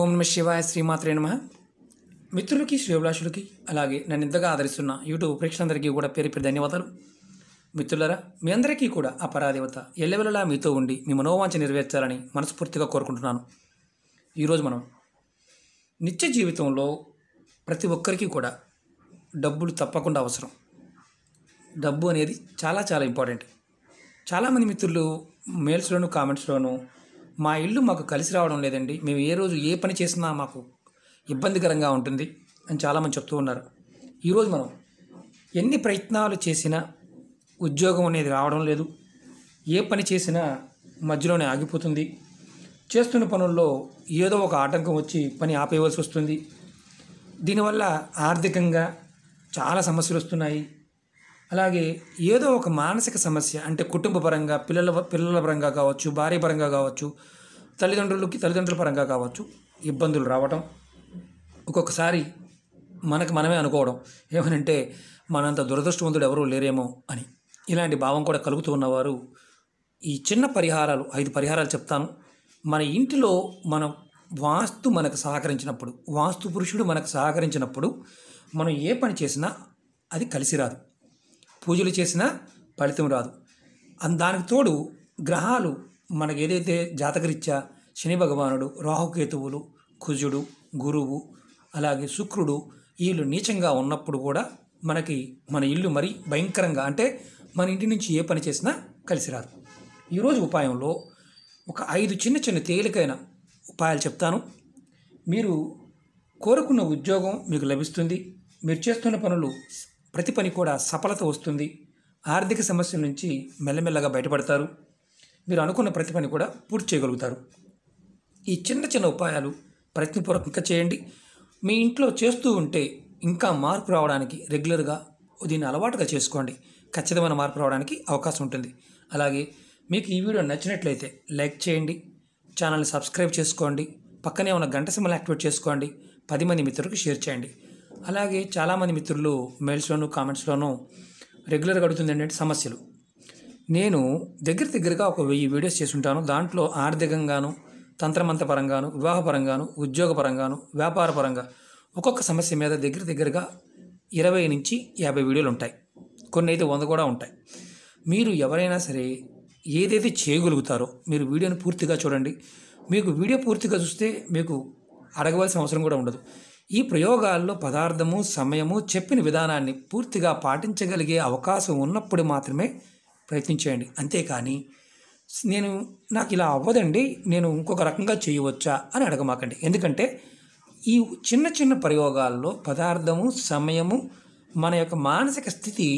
ఓం నమ శివాయ శ్రీమాత్రే నమ మిత్రులకి అభిలాషులకి అలాగే నన్ను ఇంతగా ఆదరిస్తున్న యూట్యూబ్ ప్రేక్షకులందరికీ కూడా పేరు పేరు ధన్యవాదాలు మిత్రులరా మీ అందరికీ కూడా ఆ పరాదేవత ఎల్లెవెలలా మీతో ఉండి మీ మనోవాంఛ నెరవేర్చాలని మనస్ఫూర్తిగా కోరుకుంటున్నాను ఈరోజు మనం నిత్య జీవితంలో ప్రతి ఒక్కరికి కూడా డబ్బులు తప్పకుండా అవసరం డబ్బు అనేది చాలా చాలా ఇంపార్టెంట్ చాలామంది మిత్రులు మెయిల్స్లోను కామెంట్స్లోనూ మా ఇల్లు మాకు కలిసి రావడం లేదండి మేము ఏ రోజు ఏ పని చేసినా మాకు ఇబ్బందికరంగా ఉంటుంది అని చాలామంది చెప్తూ ఉన్నారు ఈరోజు మనం ఎన్ని ప్రయత్నాలు చేసినా ఉద్యోగం అనేది రావడం లేదు ఏ పని చేసినా మధ్యలోనే ఆగిపోతుంది చేస్తున్న పనుల్లో ఏదో ఒక ఆటంకం వచ్చి పని ఆపేయవలసి వస్తుంది దీనివల్ల ఆర్థికంగా చాలా సమస్యలు వస్తున్నాయి అలాగే ఏదో ఒక మానసిక సమస్య అంటే కుటుంబ పరంగా పిల్లల పిల్లల పరంగా కావచ్చు భార్య పరంగా కావచ్చు తల్లిదండ్రులకి తల్లిదండ్రుల పరంగా కావచ్చు ఇబ్బందులు రావటం ఒక్కొక్కసారి మనకు మనమే అనుకోవడం ఏమనంటే మనంత దురదృష్టవంతుడు ఎవరూ లేరేమో అని ఇలాంటి భావం కూడా కలుగుతూ ఉన్నవారు ఈ చిన్న పరిహారాలు ఐదు పరిహారాలు చెప్తాను మన ఇంటిలో మన వాస్తు మనకు సహకరించినప్పుడు వాస్తు పురుషుడు మనకు సహకరించినప్పుడు మనం ఏ పని చేసినా అది కలిసి రాదు పూజలు చేసినా ఫలితం రాదు దానికి తోడు గ్రహాలు మనకు ఏదైతే జాతకరీత్యా శని భగవానుడు రాహుకేతువులు కుజుడు గురువు అలాగే శుక్రుడు వీళ్ళు నీచంగా ఉన్నప్పుడు కూడా మనకి మన ఇల్లు మరీ భయంకరంగా అంటే మన ఇంటి నుంచి ఏ పని చేసినా కలిసి రాదు ఈరోజు ఉపాయంలో ఒక ఐదు చిన్న చిన్న తేలికైన ఉపాయాలు చెప్తాను మీరు కోరుకున్న ఉద్యోగం మీకు లభిస్తుంది మీరు చేస్తున్న పనులు ప్రతి పని కూడా సఫలత వస్తుంది ఆర్థిక సమస్యల నుంచి మెల్లమెల్లగా బయటపడతారు మీరు అనుకున్న ప్రతి పని కూడా పూర్తి చేయగలుగుతారు ఈ చిన్న చిన్న ఉపాయాలు ప్రయత్నపూర్వకంగా చేయండి మీ ఇంట్లో చేస్తూ ఉంటే ఇంకా మార్పు రావడానికి రెగ్యులర్గా దీన్ని అలవాటుగా చేసుకోండి ఖచ్చితమైన మార్పు రావడానికి అవకాశం ఉంటుంది అలాగే మీకు ఈ వీడియో నచ్చినట్లయితే లైక్ చేయండి ఛానల్ని సబ్స్క్రైబ్ చేసుకోండి పక్కనే ఉన్న గంట సింబల్ యాక్టివేట్ చేసుకోండి పది మంది మిత్రులకు షేర్ చేయండి అలాగే చాలామంది మిత్రులు మెయిల్స్లోను కామెంట్స్లోనూ రెగ్యులర్గా అడుగుతుంది ఏంటంటే సమస్యలు నేను దగ్గర దగ్గరగా ఒక వెయ్యి వీడియోస్ చేస్తుంటాను దాంట్లో ఆర్థికంగాను తంత్రమంత్రపరంగాను వివాహపరంగాను ఉద్యోగపరంగాను వ్యాపారపరంగా ఒక్కొక్క సమస్య మీద దగ్గర దగ్గరగా ఇరవై నుంచి యాభై వీడియోలు ఉంటాయి కొన్ని అయితే వంద కూడా ఉంటాయి మీరు ఎవరైనా సరే ఏదైతే చేయగలుగుతారో మీరు వీడియోని పూర్తిగా చూడండి మీకు వీడియో పూర్తిగా చూస్తే మీకు అడగవలసిన అవసరం కూడా ఉండదు ఈ ప్రయోగాల్లో పదార్థము సమయము చెప్పిన విధానాన్ని పూర్తిగా పాటించగలిగే అవకాశం ఉన్నప్పుడు మాత్రమే ప్రయత్నించేయండి అంతేకాని నేను నాకు ఇలా అవ్వదండి నేను ఇంకొక రకంగా చేయవచ్చా అని అడగమాకండి ఎందుకంటే ఈ చిన్న చిన్న ప్రయోగాల్లో పదార్థము సమయము మన యొక్క మానసిక స్థితి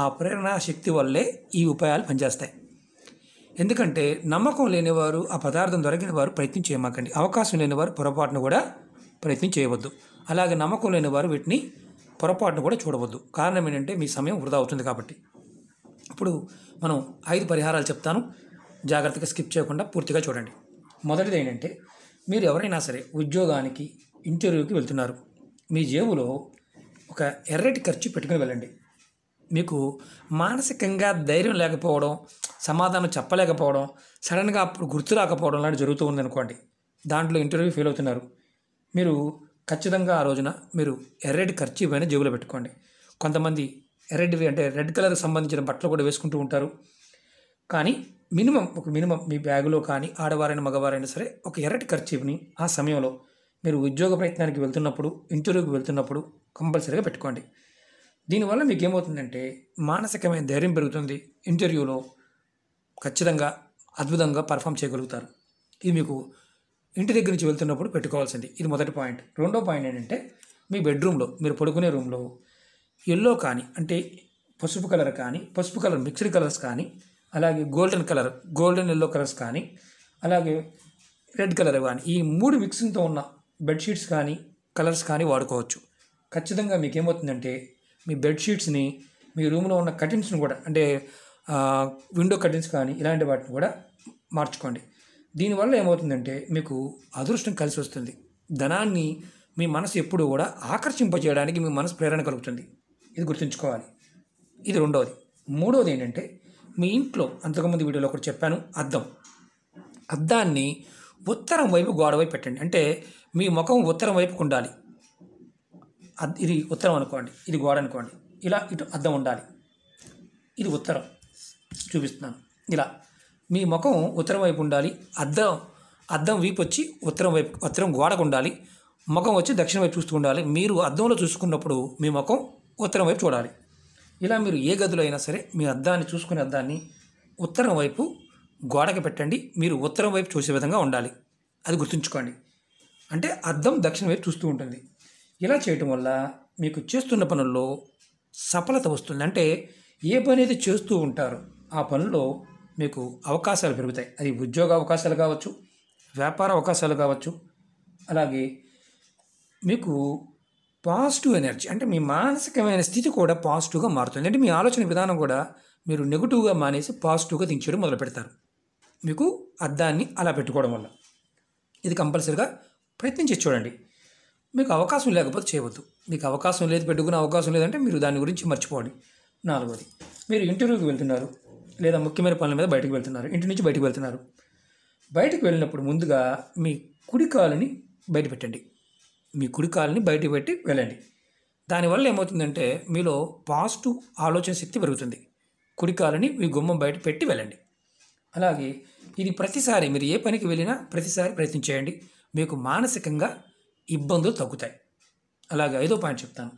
ఆ ప్రేరణ శక్తి వల్లే ఈ ఉపాయాలు పనిచేస్తాయి ఎందుకంటే నమ్మకం లేనివారు ఆ పదార్థం దొరికిన వారు ప్రయత్నం చేయమాకండి అవకాశం లేనివారు పొరపాటును కూడా ప్రయత్నం చేయవద్దు అలాగే నమ్మకం లేని వారు వీటిని పొరపాటును కూడా చూడవద్దు కారణం ఏంటంటే మీ సమయం వృధా అవుతుంది కాబట్టి ఇప్పుడు మనం ఐదు పరిహారాలు చెప్తాను జాగ్రత్తగా స్కిప్ చేయకుండా పూర్తిగా చూడండి మొదటిది ఏంటంటే మీరు ఎవరైనా సరే ఉద్యోగానికి ఇంటర్వ్యూకి వెళ్తున్నారు మీ జేబులో ఒక ఎర్రటి ఖర్చు పెట్టుకుని వెళ్ళండి మీకు మానసికంగా ధైర్యం లేకపోవడం సమాధానం చెప్పలేకపోవడం సడన్గా అప్పుడు గుర్తు రాకపోవడం లాంటి జరుగుతూ ఉందనుకోండి దాంట్లో ఇంటర్వ్యూ ఫెయిల్ అవుతున్నారు మీరు ఖచ్చితంగా ఆ రోజున మీరు ఎర్రటి ఖర్చు పైన జేబులో పెట్టుకోండి కొంతమంది ఎర్రటివి అంటే రెడ్ కలర్కి సంబంధించిన బట్టలు కూడా వేసుకుంటూ ఉంటారు కానీ మినిమం ఒక మినిమం మీ బ్యాగులో కానీ ఆడవారైనా మగవారైనా సరే ఒక ఎర్రటి ఖర్చీఫ్ని ఆ సమయంలో మీరు ఉద్యోగ ప్రయత్నానికి వెళ్తున్నప్పుడు ఇంటర్వ్యూకి వెళ్తున్నప్పుడు కంపల్సరీగా పెట్టుకోండి దీనివల్ల మీకు ఏమవుతుందంటే మానసికమైన ధైర్యం పెరుగుతుంది ఇంటర్వ్యూలో ఖచ్చితంగా అద్భుతంగా పర్ఫామ్ చేయగలుగుతారు ఇది మీకు ఇంటి దగ్గర నుంచి వెళ్తున్నప్పుడు పెట్టుకోవాల్సింది ఇది మొదటి పాయింట్ రెండో పాయింట్ ఏంటంటే మీ బెడ్రూమ్లో మీరు పడుకునే రూమ్లో ఎల్లో కానీ అంటే పసుపు కలర్ కానీ పసుపు కలర్ మిక్స్డ్ కలర్స్ కానీ అలాగే golden colour golden yellow colours కానీ అలాగే రెడ్ కలర్ కానీ ఈ మూడు మిక్సింగ్తో ఉన్న బెడ్షీట్స్ కానీ కలర్స్ కానీ వాడుకోవచ్చు ఖచ్చితంగా మీకు ఏమవుతుందంటే మీ బెడ్షీట్స్ని మీ రూమ్లో ఉన్న కటిన్స్ని కూడా అంటే విండో కటిన్స్ కానీ ఇలాంటి వాటిని కూడా మార్చుకోండి దీనివల్ల ఏమవుతుందంటే మీకు అదృష్టం కలిసి వస్తుంది ధనాన్ని మీ మనసు ఎప్పుడు కూడా ఆకర్షింపజేయడానికి మీ మనసు ప్రేరణ కలుగుతుంది ఇది గుర్తుంచుకోవాలి ఇది రెండవది మూడవది ఏంటంటే మీ ఇంట్లో అంతకుముందు వీడియోలో ఒకటి చెప్పాను అద్దం అద్దాన్ని ఉత్తరం వైపు గోడవైపు పెట్టండి అంటే మీ ముఖం ఉత్తరం వైపు ఉండాలి ఇది ఉత్తరం అనుకోండి ఇది గోడ అనుకోండి ఇలా ఇటు అద్దం ఉండాలి ఇది ఉత్తరం చూపిస్తున్నాను ఇలా మీ ముఖం ఉత్తరం వైపు ఉండాలి అద్దం అద్దం వీపు వచ్చి ఉత్తరం వైపు ఉత్తరం గోడకు ఉండాలి ముఖం వచ్చి దక్షిణం వైపు చూస్తూ ఉండాలి మీరు అద్దంలో చూసుకున్నప్పుడు మీ ముఖం ఉత్తరం వైపు చూడాలి ఇలా మీరు ఏ గదిలో అయినా సరే మీ అద్దాన్ని చూసుకునే అద్దాన్ని ఉత్తరం వైపు గోడకి పెట్టండి మీరు ఉత్తరం వైపు చూసే విధంగా ఉండాలి అది గుర్తుంచుకోండి అంటే అద్దం దక్షిణ వైపు చూస్తూ ఉంటుంది ఇలా చేయటం వల్ల మీకు చేస్తున్న పనుల్లో సఫలత వస్తుంది అంటే ఏ పని అయితే చేస్తూ ఉంటారో ఆ పనుల్లో మీకు అవకాశాలు పెరుగుతాయి అది ఉద్యోగ అవకాశాలు కావచ్చు వ్యాపార అవకాశాలు కావచ్చు అలాగే మీకు పాజిటివ్ ఎనర్జీ అంటే మీ మానసికమైన స్థితి కూడా పాజిటివ్గా మారుతుంది అంటే మీ ఆలోచన విధానం కూడా మీరు నెగిటివ్గా మానేసి పాజిటివ్గా దించడం మొదలు పెడతారు మీకు అర్థాన్ని అలా పెట్టుకోవడం వల్ల ఇది కంపల్సరిగా ప్రయత్నించి చూడండి మీకు అవకాశం లేకపోతే చేయవద్దు మీకు అవకాశం లేదు పెట్టుకునే అవకాశం లేదంటే మీరు దాని గురించి మర్చిపోండి నాలుగోది మీరు ఇంటర్వ్యూకి వెళ్తున్నారు లేదా ముఖ్యమైన పనుల మీద బయటకు వెళ్తున్నారు ఇంటి నుంచి బయటకు వెళ్తున్నారు బయటకు వెళ్ళినప్పుడు ముందుగా మీ కుడి కాలుని బయట పెట్టండి మీ కుడి కాలుని బయటకు పెట్టి వెళ్ళండి దానివల్ల ఏమవుతుందంటే మీలో పాజిటివ్ ఆలోచన శక్తి పెరుగుతుంది కుడి కాలుని మీ గుమ్మం బయట పెట్టి వెళ్ళండి అలాగే ఇది ప్రతిసారి మీరు ఏ పనికి వెళ్ళినా ప్రతిసారి ప్రయత్నం చేయండి మీకు మానసికంగా ఇబ్బందులు తగ్గుతాయి అలాగే ఐదో పాయింట్ చెప్తాను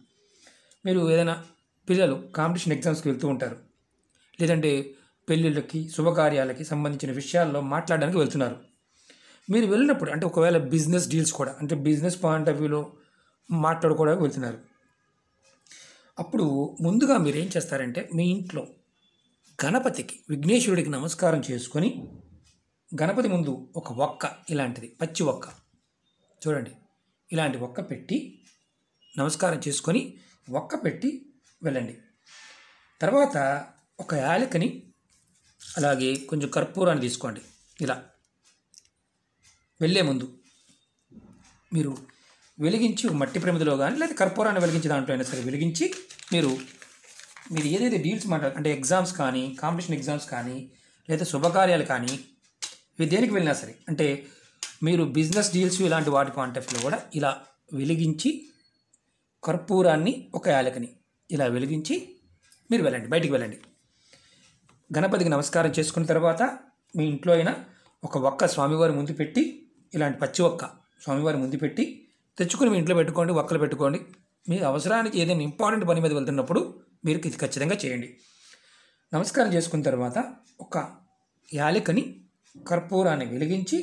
మీరు ఏదైనా పిల్లలు కాంపిటీషన్ ఎగ్జామ్స్కి వెళ్తూ ఉంటారు లేదంటే పెళ్ళిళ్ళకి శుభకార్యాలకి సంబంధించిన విషయాల్లో మాట్లాడడానికి వెళ్తున్నారు మీరు వెళ్ళినప్పుడు అంటే ఒకవేళ బిజినెస్ డీల్స్ కూడా అంటే బిజినెస్ పాయింట్ ఆఫ్ వ్యూలో మాట్లాడుకోవడానికి వెళ్తున్నారు అప్పుడు ముందుగా మీరు ఏం చేస్తారంటే మీ ఇంట్లో గణపతికి విఘ్నేశ్వరుడికి నమస్కారం చేసుకొని గణపతి ముందు ఒక ఒక్క ఇలాంటిది పచ్చి ఒక్క చూడండి ఇలాంటి ఒక్క పెట్టి నమస్కారం చేసుకొని ఒక్క పెట్టి వెళ్ళండి తర్వాత ఒక యాలకని అలాగే కొంచెం కర్పూరాన్ని తీసుకోండి ఇలా వెళ్ళే ముందు మీరు వెలిగించి మట్టి ప్రమిదిలో కానీ లేదా కర్పూరాన్ని వెలిగించి దాంట్లో అయినా సరే వెలిగించి మీరు మీరు ఏదైతే డీల్స్ మాట్లాడ అంటే ఎగ్జామ్స్ కానీ కాంపిటీషన్ ఎగ్జామ్స్ కానీ లేదా శుభకార్యాలు కానీ ఇవి దేనికి వెళ్ళినా సరే అంటే మీరు బిజినెస్ డీల్స్ ఇలాంటి వాటి కాంటాక్ట్లో కూడా ఇలా వెలిగించి కర్పూరాన్ని ఒక యాలకని ఇలా వెలిగించి మీరు వెళ్ళండి బయటికి వెళ్ళండి గణపతికి నమస్కారం చేసుకున్న తర్వాత మీ ఇంట్లో అయినా ఒక ఒక్క స్వామివారి ముందు పెట్టి ఇలాంటి పచ్చి ఒక్క స్వామివారి ముందు పెట్టి తెచ్చుకుని మీ ఇంట్లో పెట్టుకోండి ఒక్కలు పెట్టుకోండి మీ అవసరానికి ఏదైనా ఇంపార్టెంట్ పని మీద వెళ్తున్నప్పుడు మీరు ఇది ఖచ్చితంగా చేయండి నమస్కారం చేసుకున్న తర్వాత ఒక యాలికని కర్పూరాన్ని వెలిగించి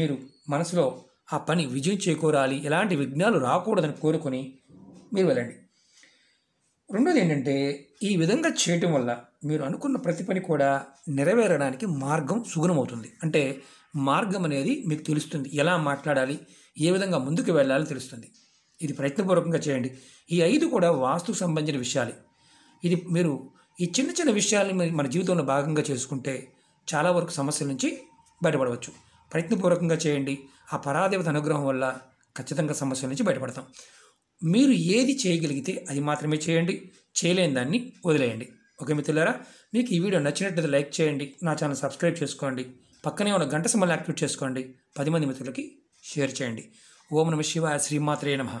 మీరు మనసులో ఆ పని విజయం చేకూరాలి ఎలాంటి విఘ్నాలు రాకూడదని కోరుకొని మీరు వెళ్ళండి రెండోది ఏంటంటే ఈ విధంగా చేయటం వల్ల మీరు అనుకున్న ప్రతి పని కూడా నెరవేరడానికి మార్గం సుగుణమవుతుంది అంటే మార్గం అనేది మీకు తెలుస్తుంది ఎలా మాట్లాడాలి ఏ విధంగా ముందుకు వెళ్ళాలని తెలుస్తుంది ఇది ప్రయత్నపూర్వకంగా చేయండి ఈ ఐదు కూడా వాస్తు సంబంధించిన విషయాలే ఇది మీరు ఈ చిన్న చిన్న విషయాలను మన జీవితంలో భాగంగా చేసుకుంటే చాలా వరకు సమస్యల నుంచి బయటపడవచ్చు ప్రయత్నపూర్వకంగా చేయండి ఆ పరాదేవత అనుగ్రహం వల్ల ఖచ్చితంగా సమస్యల నుంచి బయటపడతాం మీరు ఏది చేయగలిగితే అది మాత్రమే చేయండి చేయలేని దాన్ని వదిలేయండి ఓకే మిత్రులారా మీకు ఈ వీడియో నచ్చినట్లయితే లైక్ చేయండి నా ఛానల్ సబ్స్క్రైబ్ చేసుకోండి పక్కనే ఉన్న గంట సమయాన్ని యాక్టివేట్ చేసుకోండి పది మంది మిత్రులకి షేర్ చేయండి ఓం నమ శివ శ్రీమాత్రే నమ